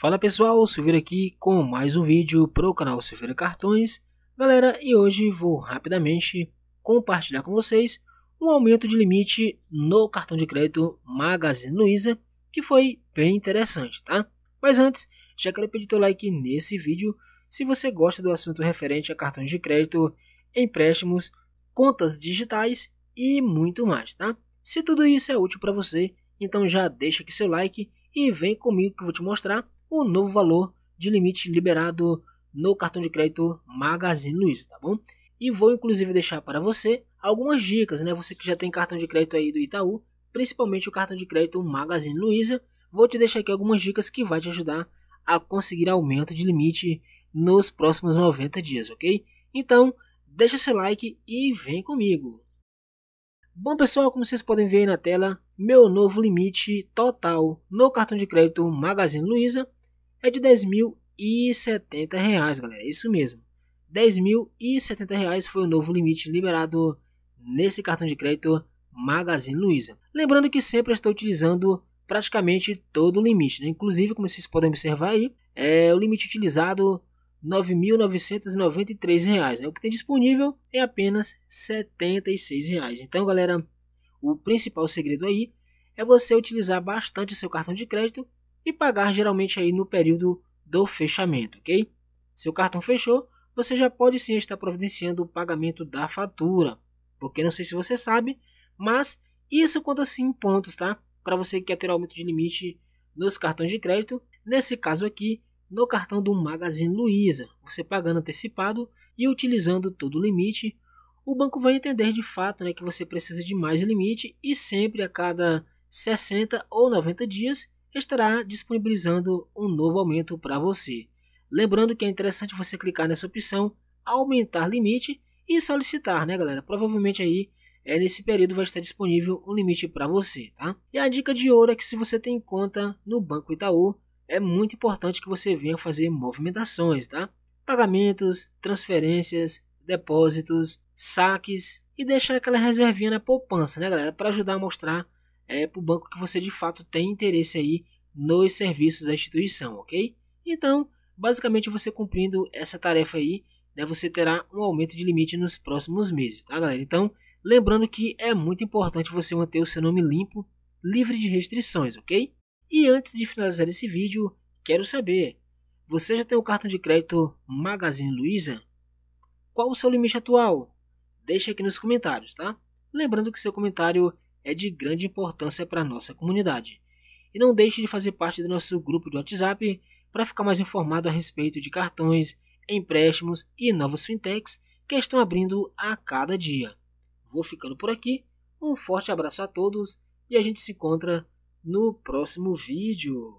Fala pessoal, Silveira aqui com mais um vídeo para o canal Silveira Cartões. Galera, e hoje vou rapidamente compartilhar com vocês um aumento de limite no cartão de crédito Magazine Luiza, que foi bem interessante, tá? Mas antes, já quero pedir teu like nesse vídeo se você gosta do assunto referente a cartões de crédito, empréstimos, contas digitais e muito mais, tá? Se tudo isso é útil para você, então já deixa aqui seu like e vem comigo que eu vou te mostrar o novo valor de limite liberado no cartão de crédito Magazine Luiza, tá bom? E vou inclusive deixar para você algumas dicas, né? Você que já tem cartão de crédito aí do Itaú, principalmente o cartão de crédito Magazine Luiza, vou te deixar aqui algumas dicas que vai te ajudar a conseguir aumento de limite nos próximos 90 dias, ok? Então, deixa seu like e vem comigo. Bom pessoal, como vocês podem ver aí na tela, meu novo limite total no cartão de crédito Magazine Luiza é de 10.070 reais, galera. É isso mesmo. 10.070 reais foi o novo limite liberado nesse cartão de crédito Magazine Luiza. Lembrando que sempre estou utilizando praticamente todo o limite, né? inclusive como vocês podem observar aí, é o limite utilizado R$ 9.993, né? o que tem disponível é apenas R$ 76,00. Então, galera, o principal segredo aí é você utilizar bastante o seu cartão de crédito e pagar geralmente aí no período do fechamento, ok? Seu cartão fechou, você já pode sim estar providenciando o pagamento da fatura, porque não sei se você sabe, mas isso conta sim em pontos, tá? Para você que quer ter aumento de limite nos cartões de crédito, nesse caso aqui, no cartão do Magazine Luiza, você pagando antecipado e utilizando todo o limite, o banco vai entender de fato né, que você precisa de mais limite e sempre a cada 60 ou 90 dias estará disponibilizando um novo aumento para você. Lembrando que é interessante você clicar nessa opção aumentar limite e solicitar, né, galera? Provavelmente aí é nesse período vai estar disponível um limite para você, tá? E a dica de ouro é que se você tem conta no Banco Itaú, é muito importante que você venha fazer movimentações, tá? Pagamentos, transferências, depósitos, saques e deixar aquela reservinha na poupança, né, galera? Para ajudar a mostrar é, para o banco que você de fato tem interesse aí nos serviços da instituição, ok? Então, basicamente você cumprindo essa tarefa aí, né, você terá um aumento de limite nos próximos meses, tá galera? Então, lembrando que é muito importante você manter o seu nome limpo, livre de restrições, ok? E antes de finalizar esse vídeo, quero saber, você já tem o cartão de crédito Magazine Luiza? Qual o seu limite atual? Deixa aqui nos comentários, tá? Lembrando que seu comentário é de grande importância para nossa comunidade. E não deixe de fazer parte do nosso grupo de WhatsApp para ficar mais informado a respeito de cartões, empréstimos e novos fintechs que estão abrindo a cada dia. Vou ficando por aqui. Um forte abraço a todos e a gente se encontra no próximo vídeo.